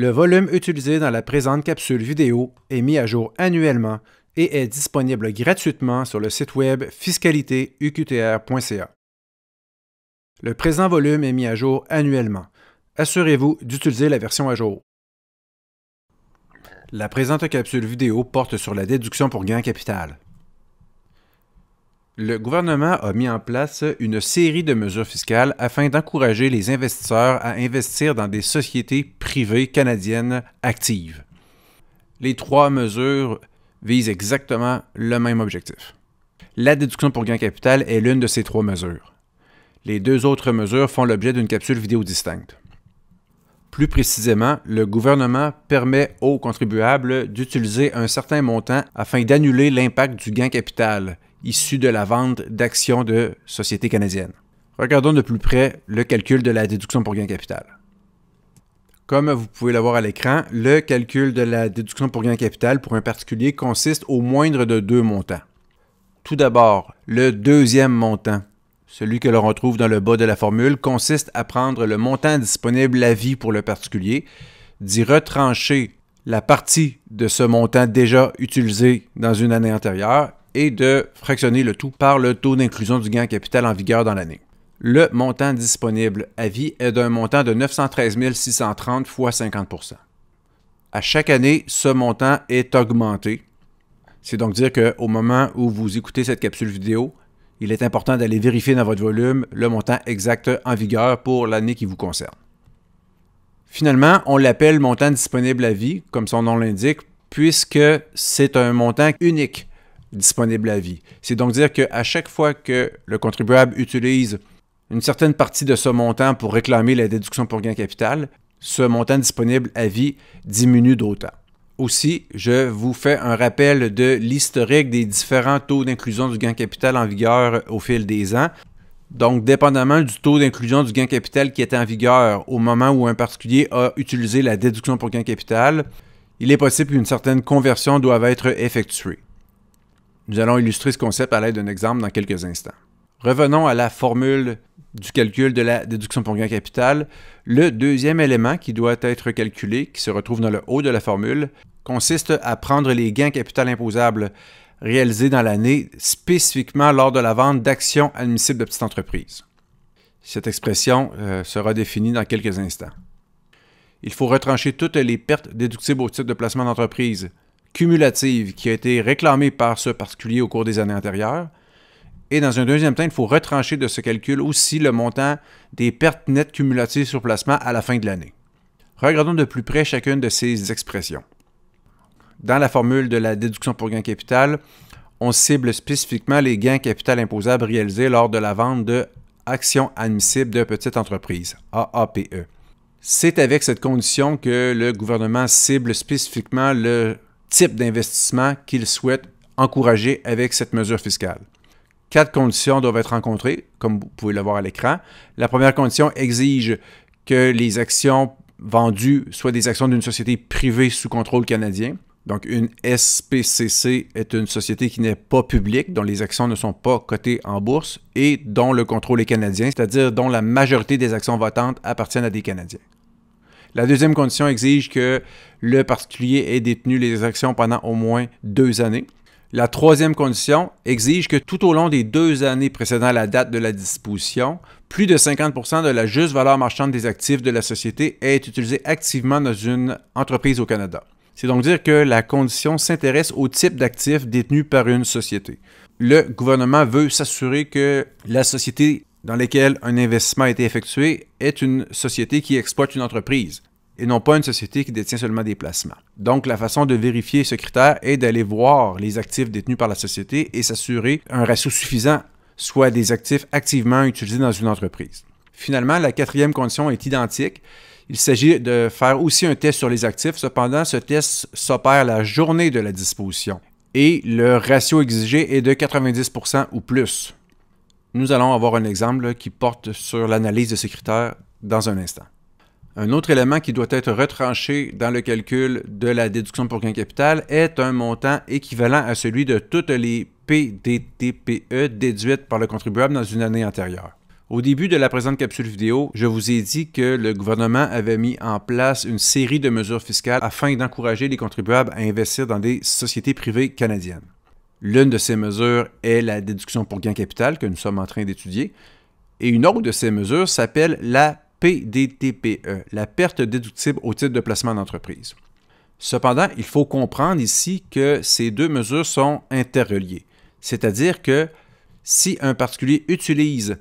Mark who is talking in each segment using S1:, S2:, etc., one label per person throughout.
S1: Le volume utilisé dans la présente capsule vidéo est mis à jour annuellement et est disponible gratuitement sur le site web fiscalitéuqtr.ca. Le présent volume est mis à jour annuellement. Assurez-vous d'utiliser la version à jour. La présente capsule vidéo porte sur la déduction pour gain capital. Le gouvernement a mis en place une série de mesures fiscales afin d'encourager les investisseurs à investir dans des sociétés privées canadiennes actives. Les trois mesures visent exactement le même objectif. La déduction pour gain capital est l'une de ces trois mesures. Les deux autres mesures font l'objet d'une capsule vidéo distincte. Plus précisément, le gouvernement permet aux contribuables d'utiliser un certain montant afin d'annuler l'impact du gain capital issus de la vente d'actions de sociétés canadiennes. Regardons de plus près le calcul de la déduction pour gain capital. Comme vous pouvez le voir à l'écran, le calcul de la déduction pour gain capital pour un particulier consiste au moindre de deux montants. Tout d'abord, le deuxième montant, celui que l'on retrouve dans le bas de la formule, consiste à prendre le montant disponible à vie pour le particulier, d'y retrancher la partie de ce montant déjà utilisé dans une année antérieure et de fractionner le tout par le taux d'inclusion du gain capital en vigueur dans l'année. Le montant disponible à vie est d'un montant de 913 630 fois 50 À chaque année, ce montant est augmenté. C'est donc dire qu'au moment où vous écoutez cette capsule vidéo, il est important d'aller vérifier dans votre volume le montant exact en vigueur pour l'année qui vous concerne. Finalement, on l'appelle montant disponible à vie, comme son nom l'indique, puisque c'est un montant unique disponible à vie. C'est donc dire qu'à chaque fois que le contribuable utilise une certaine partie de ce montant pour réclamer la déduction pour gain capital, ce montant disponible à vie diminue d'autant. Aussi, je vous fais un rappel de l'historique des différents taux d'inclusion du gain capital en vigueur au fil des ans. Donc, dépendamment du taux d'inclusion du gain capital qui est en vigueur au moment où un particulier a utilisé la déduction pour gain capital, il est possible qu'une certaine conversion doive être effectuée. Nous allons illustrer ce concept à l'aide d'un exemple dans quelques instants. Revenons à la formule du calcul de la déduction pour gain capital. Le deuxième élément qui doit être calculé, qui se retrouve dans le haut de la formule, consiste à prendre les gains capital imposables réalisés dans l'année spécifiquement lors de la vente d'actions admissibles de petites entreprises. Cette expression euh, sera définie dans quelques instants. Il faut retrancher toutes les pertes déductibles au titre de placement d'entreprise, cumulative qui a été réclamée par ce particulier au cours des années antérieures. Et dans un deuxième temps, il faut retrancher de ce calcul aussi le montant des pertes nettes cumulatives sur placement à la fin de l'année. Regardons de plus près chacune de ces expressions. Dans la formule de la déduction pour gain capital, on cible spécifiquement les gains capital imposables réalisés lors de la vente de actions admissibles de petites entreprises, AAPE. C'est avec cette condition que le gouvernement cible spécifiquement le type d'investissement qu'il souhaite encourager avec cette mesure fiscale. Quatre conditions doivent être rencontrées, comme vous pouvez le voir à l'écran. La première condition exige que les actions vendues soient des actions d'une société privée sous contrôle canadien. Donc, une SPCC est une société qui n'est pas publique, dont les actions ne sont pas cotées en bourse et dont le contrôle est canadien, c'est-à-dire dont la majorité des actions votantes appartiennent à des Canadiens. La deuxième condition exige que le particulier ait détenu les actions pendant au moins deux années. La troisième condition exige que tout au long des deux années précédant la date de la disposition, plus de 50 de la juste valeur marchande des actifs de la société est utilisée activement dans une entreprise au Canada. C'est donc dire que la condition s'intéresse au type d'actifs détenus par une société. Le gouvernement veut s'assurer que la société dans lesquels un investissement a été effectué est une société qui exploite une entreprise et non pas une société qui détient seulement des placements. Donc, la façon de vérifier ce critère est d'aller voir les actifs détenus par la société et s'assurer un ratio suffisant soit des actifs activement utilisés dans une entreprise. Finalement, la quatrième condition est identique. Il s'agit de faire aussi un test sur les actifs. Cependant, ce test s'opère la journée de la disposition et le ratio exigé est de 90 ou plus. Nous allons avoir un exemple qui porte sur l'analyse de ces critères dans un instant. Un autre élément qui doit être retranché dans le calcul de la déduction pour gain capital est un montant équivalent à celui de toutes les PDTPE déduites par le contribuable dans une année antérieure. Au début de la présente capsule vidéo, je vous ai dit que le gouvernement avait mis en place une série de mesures fiscales afin d'encourager les contribuables à investir dans des sociétés privées canadiennes. L'une de ces mesures est la déduction pour gain capital que nous sommes en train d'étudier. Et une autre de ces mesures s'appelle la PDTPE, la perte déductible au titre de placement d'entreprise. Cependant, il faut comprendre ici que ces deux mesures sont interreliées. C'est-à-dire que si un particulier utilise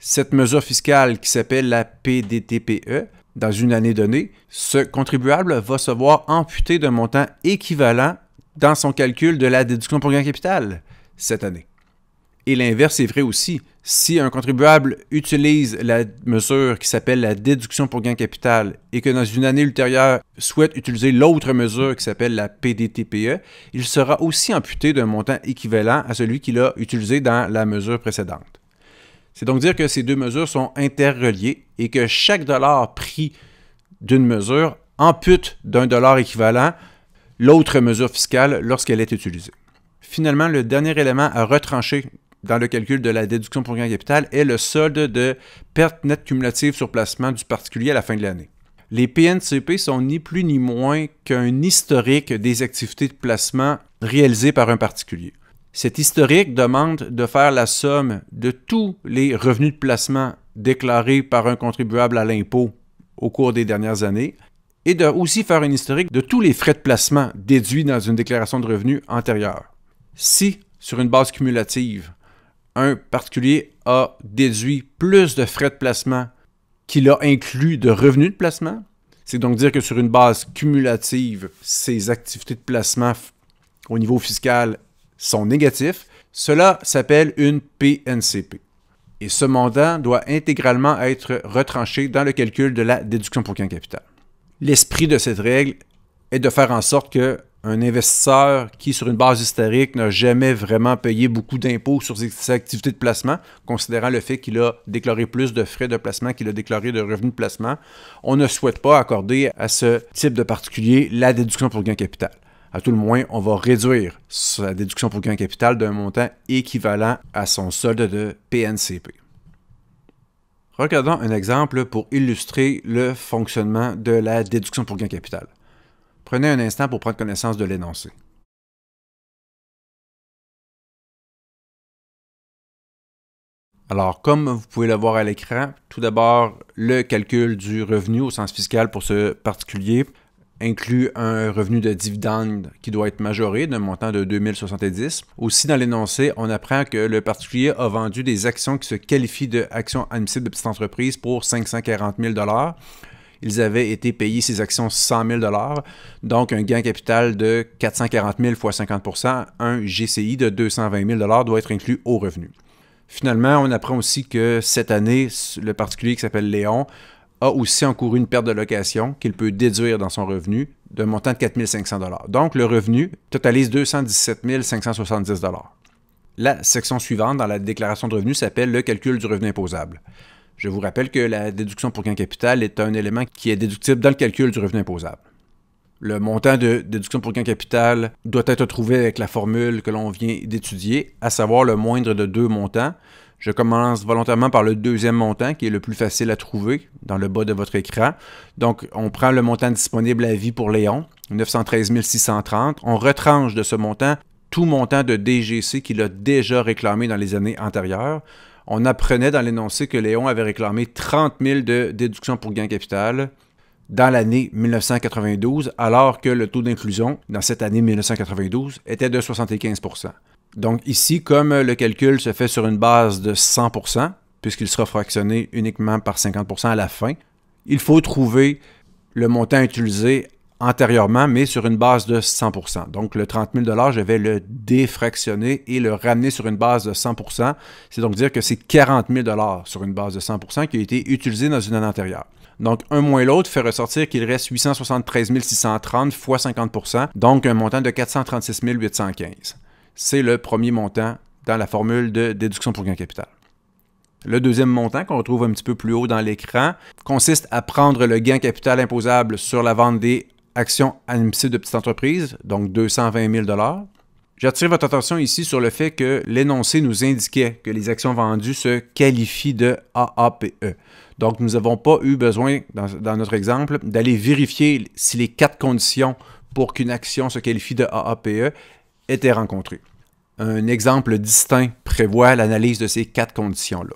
S1: cette mesure fiscale qui s'appelle la PDTPE dans une année donnée, ce contribuable va se voir amputé d'un montant équivalent dans son calcul de la déduction pour gain capital cette année. Et l'inverse est vrai aussi. Si un contribuable utilise la mesure qui s'appelle la déduction pour gain capital et que dans une année ultérieure souhaite utiliser l'autre mesure qui s'appelle la PDTPE, il sera aussi amputé d'un montant équivalent à celui qu'il a utilisé dans la mesure précédente. C'est donc dire que ces deux mesures sont interreliées et que chaque dollar pris d'une mesure ampute d'un dollar équivalent l'autre mesure fiscale lorsqu'elle est utilisée. Finalement, le dernier élément à retrancher dans le calcul de la déduction pour gain capital est le solde de perte nette cumulative sur placement du particulier à la fin de l'année. Les PNCP sont ni plus ni moins qu'un historique des activités de placement réalisées par un particulier. Cet historique demande de faire la somme de tous les revenus de placement déclarés par un contribuable à l'impôt au cours des dernières années, et de aussi faire un historique de tous les frais de placement déduits dans une déclaration de revenus antérieure. Si, sur une base cumulative, un particulier a déduit plus de frais de placement qu'il a inclus de revenus de placement, c'est donc dire que sur une base cumulative, ses activités de placement au niveau fiscal sont négatifs, cela s'appelle une PNCP. Et ce montant doit intégralement être retranché dans le calcul de la déduction pour gain capital. L'esprit de cette règle est de faire en sorte que un investisseur qui, sur une base historique, n'a jamais vraiment payé beaucoup d'impôts sur ses activités de placement, considérant le fait qu'il a déclaré plus de frais de placement qu'il a déclaré de revenus de placement, on ne souhaite pas accorder à ce type de particulier la déduction pour gain capital. À tout le moins, on va réduire sa déduction pour gain capital d'un montant équivalent à son solde de PNCP. Regardons un exemple pour illustrer le fonctionnement de la déduction pour gain capital. Prenez un instant pour prendre connaissance de l'énoncé. Alors, comme vous pouvez le voir à l'écran, tout d'abord, le calcul du revenu au sens fiscal pour ce particulier inclut un revenu de dividende qui doit être majoré d'un montant de 2070. Aussi, dans l'énoncé, on apprend que le particulier a vendu des actions qui se qualifient de actions admissibles de petites entreprise pour 540 000 ils avaient été payés ces actions 100 000 donc un gain capital de 440 000 x 50 un GCI de 220 000 doit être inclus au revenu. Finalement, on apprend aussi que cette année, le particulier qui s'appelle Léon a aussi encouru une perte de location qu'il peut déduire dans son revenu d'un montant de 4 500 Donc, le revenu totalise 217 570 La section suivante dans la déclaration de revenu s'appelle le calcul du revenu imposable. Je vous rappelle que la déduction pour gain capital est un élément qui est déductible dans le calcul du revenu imposable. Le montant de déduction pour gain capital doit être trouvé avec la formule que l'on vient d'étudier, à savoir le moindre de deux montants, je commence volontairement par le deuxième montant qui est le plus facile à trouver dans le bas de votre écran. Donc, on prend le montant disponible à vie pour Léon, 913 630. On retranche de ce montant tout montant de DGC qu'il a déjà réclamé dans les années antérieures. On apprenait dans l'énoncé que Léon avait réclamé 30 000 de déduction pour gain capital dans l'année 1992, alors que le taux d'inclusion dans cette année 1992 était de 75 donc ici, comme euh, le calcul se fait sur une base de 100%, puisqu'il sera fractionné uniquement par 50% à la fin, il faut trouver le montant utilisé antérieurement, mais sur une base de 100%. Donc le 30 000 je vais le défractionner et le ramener sur une base de 100%. C'est donc dire que c'est 40 000 sur une base de 100% qui a été utilisé dans une année antérieure. Donc, un moins l'autre fait ressortir qu'il reste 873 630 fois 50 donc un montant de 436 815 c'est le premier montant dans la formule de déduction pour gain capital. Le deuxième montant qu'on retrouve un petit peu plus haut dans l'écran consiste à prendre le gain capital imposable sur la vente des actions admissibles de petites entreprises, donc 220 000 J'attire votre attention ici sur le fait que l'énoncé nous indiquait que les actions vendues se qualifient de AAPE. Donc, nous n'avons pas eu besoin, dans, dans notre exemple, d'aller vérifier si les quatre conditions pour qu'une action se qualifie de AAPE étaient rencontrées. Un exemple distinct prévoit l'analyse de ces quatre conditions-là.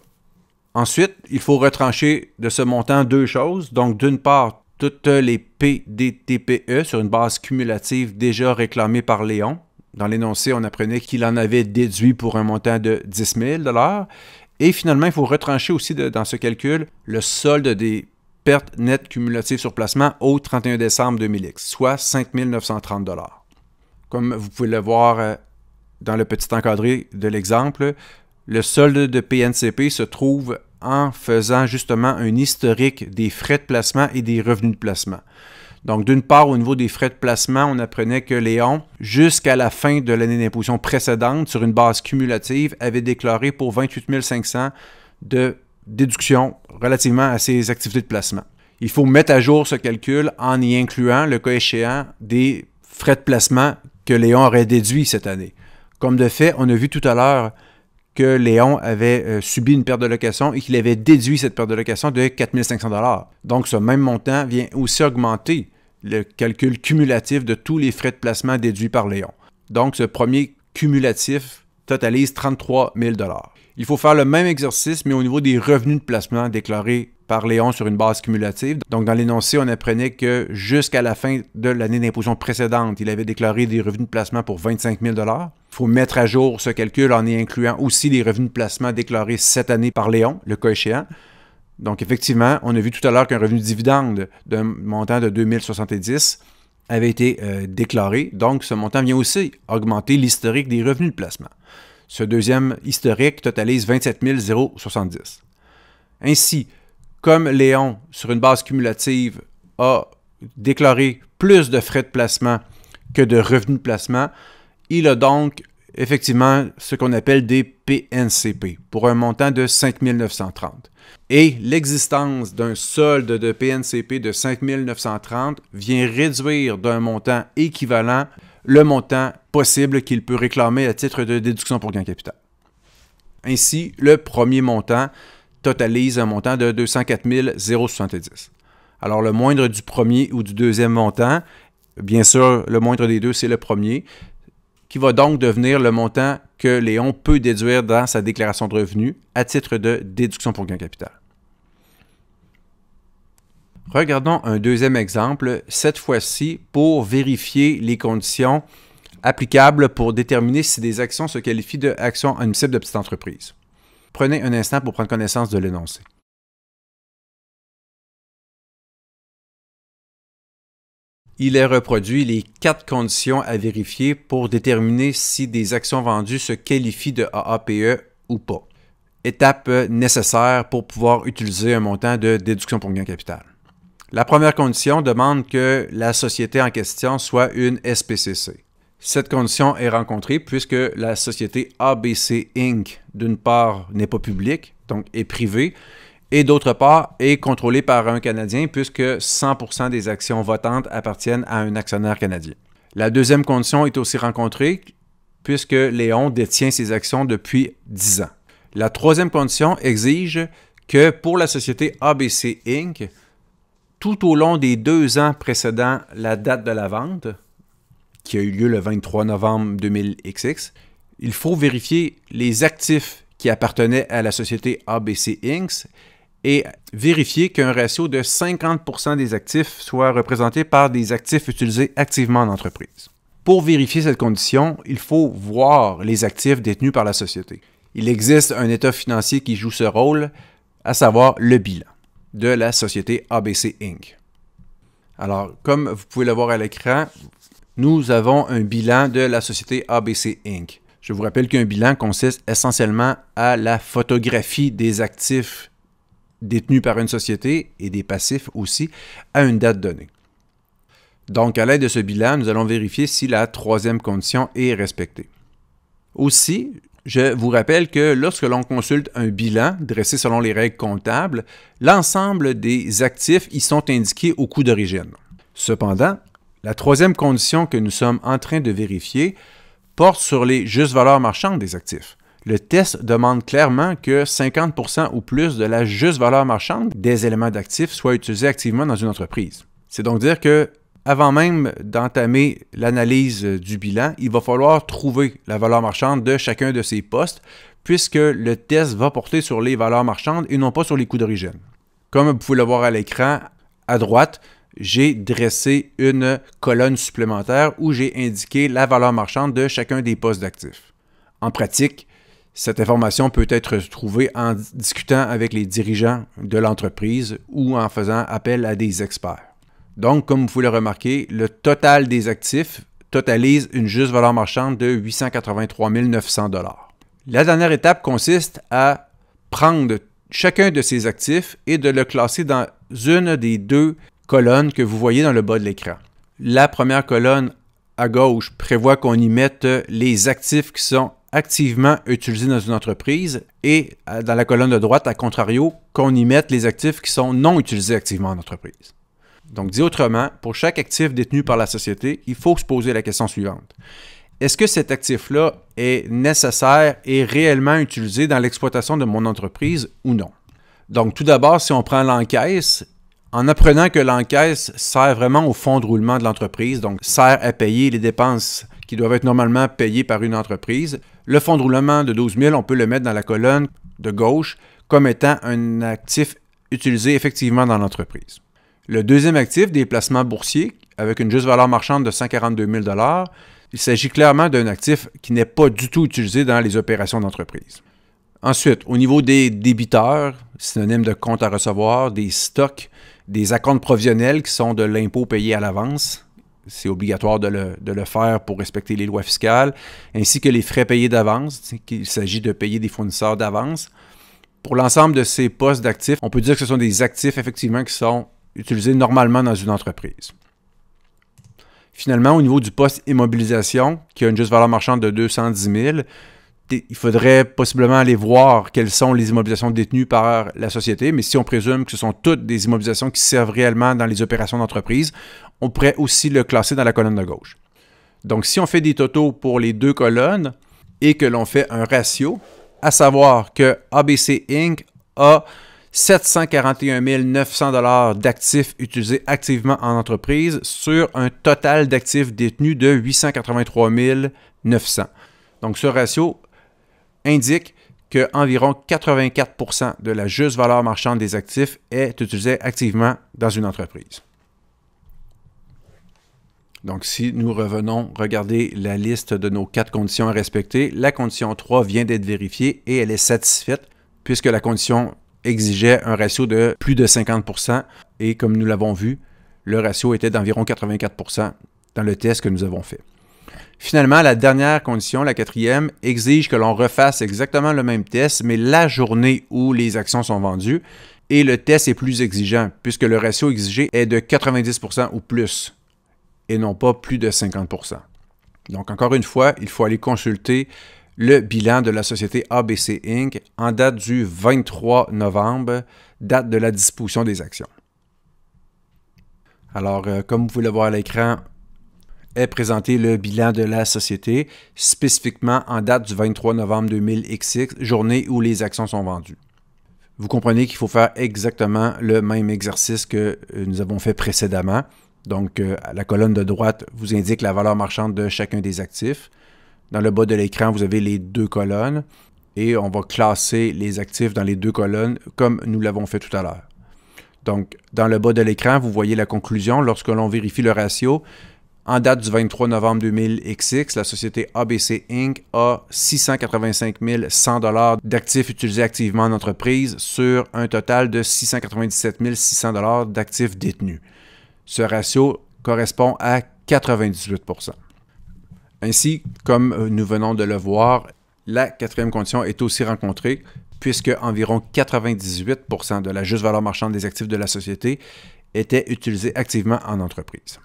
S1: Ensuite, il faut retrancher de ce montant deux choses. Donc, d'une part, toutes les PDTPE sur une base cumulative déjà réclamée par Léon. Dans l'énoncé, on apprenait qu'il en avait déduit pour un montant de 10 000 Et finalement, il faut retrancher aussi dans ce calcul le solde des pertes nettes cumulatives sur placement au 31 décembre 2000 soit 5 930 Comme vous pouvez le voir euh, dans le petit encadré de l'exemple, le solde de PNCP se trouve en faisant justement un historique des frais de placement et des revenus de placement. Donc, d'une part, au niveau des frais de placement, on apprenait que Léon, jusqu'à la fin de l'année d'imposition précédente, sur une base cumulative, avait déclaré pour 28 500 de déduction relativement à ses activités de placement. Il faut mettre à jour ce calcul en y incluant, le cas échéant, des frais de placement que Léon aurait déduit cette année. Comme de fait, on a vu tout à l'heure que Léon avait euh, subi une perte de location et qu'il avait déduit cette perte de location de 4500 Donc ce même montant vient aussi augmenter le calcul cumulatif de tous les frais de placement déduits par Léon. Donc ce premier cumulatif totalise 33 000 Il faut faire le même exercice, mais au niveau des revenus de placement déclarés par Léon sur une base cumulative. Donc, dans l'énoncé, on apprenait que jusqu'à la fin de l'année d'imposition précédente, il avait déclaré des revenus de placement pour 25 000 Il faut mettre à jour ce calcul en y incluant aussi les revenus de placement déclarés cette année par Léon, le cas échéant. Donc, effectivement, on a vu tout à l'heure qu'un revenu de dividende d'un montant de 2070 avait été euh, déclaré. Donc, ce montant vient aussi augmenter l'historique des revenus de placement. Ce deuxième historique totalise 27 070. Ainsi, comme Léon, sur une base cumulative, a déclaré plus de frais de placement que de revenus de placement, il a donc effectivement ce qu'on appelle des PNCP pour un montant de 5930. Et l'existence d'un solde de PNCP de 5930 vient réduire d'un montant équivalent le montant possible qu'il peut réclamer à titre de déduction pour gain capital. Ainsi, le premier montant totalise un montant de 204 070. Alors, le moindre du premier ou du deuxième montant, bien sûr, le moindre des deux, c'est le premier, qui va donc devenir le montant que Léon peut déduire dans sa déclaration de revenus à titre de déduction pour gain capital. Regardons un deuxième exemple, cette fois-ci pour vérifier les conditions applicables pour déterminer si des actions se qualifient actions admissibles de petite entreprise. Prenez un instant pour prendre connaissance de l'énoncé. Il est reproduit les quatre conditions à vérifier pour déterminer si des actions vendues se qualifient de AAPE ou pas. Étape nécessaire pour pouvoir utiliser un montant de déduction pour gain capital. La première condition demande que la société en question soit une SPCC. Cette condition est rencontrée puisque la société ABC Inc., d'une part, n'est pas publique, donc est privée, et d'autre part, est contrôlée par un Canadien puisque 100% des actions votantes appartiennent à un actionnaire canadien. La deuxième condition est aussi rencontrée puisque Léon détient ses actions depuis 10 ans. La troisième condition exige que pour la société ABC Inc., tout au long des deux ans précédant la date de la vente, qui a eu lieu le 23 novembre 2000XX, il faut vérifier les actifs qui appartenaient à la société ABC Inc. et vérifier qu'un ratio de 50% des actifs soit représenté par des actifs utilisés activement en entreprise. Pour vérifier cette condition, il faut voir les actifs détenus par la société. Il existe un état financier qui joue ce rôle, à savoir le bilan de la société ABC Inc. Alors, comme vous pouvez le voir à l'écran, nous avons un bilan de la société ABC Inc. Je vous rappelle qu'un bilan consiste essentiellement à la photographie des actifs détenus par une société et des passifs aussi à une date donnée. Donc, à l'aide de ce bilan, nous allons vérifier si la troisième condition est respectée. Aussi, je vous rappelle que lorsque l'on consulte un bilan dressé selon les règles comptables, l'ensemble des actifs y sont indiqués au coût d'origine. Cependant, la troisième condition que nous sommes en train de vérifier porte sur les justes valeurs marchandes des actifs. Le test demande clairement que 50 ou plus de la juste valeur marchande des éléments d'actifs soient utilisés activement dans une entreprise. C'est donc dire que avant même d'entamer l'analyse du bilan, il va falloir trouver la valeur marchande de chacun de ces postes, puisque le test va porter sur les valeurs marchandes et non pas sur les coûts d'origine. Comme vous pouvez le voir à l'écran, à droite, j'ai dressé une colonne supplémentaire où j'ai indiqué la valeur marchande de chacun des postes d'actifs. En pratique, cette information peut être trouvée en discutant avec les dirigeants de l'entreprise ou en faisant appel à des experts. Donc, comme vous pouvez le remarquer, le total des actifs totalise une juste valeur marchande de 883 900 La dernière étape consiste à prendre chacun de ces actifs et de le classer dans une des deux colonne que vous voyez dans le bas de l'écran. La première colonne à gauche prévoit qu'on y mette les actifs qui sont activement utilisés dans une entreprise et dans la colonne de droite, à contrario, qu'on y mette les actifs qui sont non utilisés activement en entreprise. Donc, dit autrement, pour chaque actif détenu par la société, il faut se poser la question suivante. Est-ce que cet actif-là est nécessaire et réellement utilisé dans l'exploitation de mon entreprise ou non? Donc, tout d'abord, si on prend l'encaisse, en apprenant que l'encaisse sert vraiment au fonds de roulement de l'entreprise, donc sert à payer les dépenses qui doivent être normalement payées par une entreprise, le fonds de roulement de 12 000, on peut le mettre dans la colonne de gauche comme étant un actif utilisé effectivement dans l'entreprise. Le deuxième actif, des placements boursiers, avec une juste valeur marchande de 142 000 il s'agit clairement d'un actif qui n'est pas du tout utilisé dans les opérations d'entreprise. Ensuite, au niveau des débiteurs, synonyme de compte à recevoir, des stocks, des accords provisionnels qui sont de l'impôt payé à l'avance. C'est obligatoire de le, de le, faire pour respecter les lois fiscales, ainsi que les frais payés d'avance, qu'il s'agit de payer des fournisseurs d'avance. Pour l'ensemble de ces postes d'actifs, on peut dire que ce sont des actifs effectivement qui sont utilisés normalement dans une entreprise. Finalement, au niveau du poste immobilisation, qui a une juste valeur marchande de 210 000, il faudrait possiblement aller voir quelles sont les immobilisations détenues par la société, mais si on présume que ce sont toutes des immobilisations qui servent réellement dans les opérations d'entreprise, on pourrait aussi le classer dans la colonne de gauche. Donc, si on fait des totaux pour les deux colonnes et que l'on fait un ratio, à savoir que ABC Inc. a 741 900 dollars d'actifs utilisés activement en entreprise sur un total d'actifs détenus de 883 900. Donc, ce ratio indique que environ 84 de la juste valeur marchande des actifs est utilisée activement dans une entreprise. Donc, si nous revenons regarder la liste de nos quatre conditions à respecter, la condition 3 vient d'être vérifiée et elle est satisfaite puisque la condition exigeait un ratio de plus de 50 et comme nous l'avons vu, le ratio était d'environ 84 dans le test que nous avons fait. Finalement, la dernière condition, la quatrième, exige que l'on refasse exactement le même test, mais la journée où les actions sont vendues. Et le test est plus exigeant, puisque le ratio exigé est de 90% ou plus, et non pas plus de 50%. Donc, encore une fois, il faut aller consulter le bilan de la société ABC Inc. en date du 23 novembre, date de la disposition des actions. Alors, euh, comme vous pouvez le voir à l'écran, est présenté le bilan de la société, spécifiquement en date du 23 novembre 2000XX, journée où les actions sont vendues. Vous comprenez qu'il faut faire exactement le même exercice que euh, nous avons fait précédemment. Donc, euh, la colonne de droite vous indique la valeur marchande de chacun des actifs. Dans le bas de l'écran, vous avez les deux colonnes et on va classer les actifs dans les deux colonnes comme nous l'avons fait tout à l'heure. Donc, dans le bas de l'écran, vous voyez la conclusion. Lorsque l'on vérifie le ratio, en date du 23 novembre 2000XX, la société ABC Inc. a 685 100 dollars d'actifs utilisés activement en entreprise sur un total de 697 600 dollars d'actifs détenus. Ce ratio correspond à 98 Ainsi, comme nous venons de le voir, la quatrième condition est aussi rencontrée puisque environ 98 de la juste valeur marchande des actifs de la société était utilisée activement en entreprise.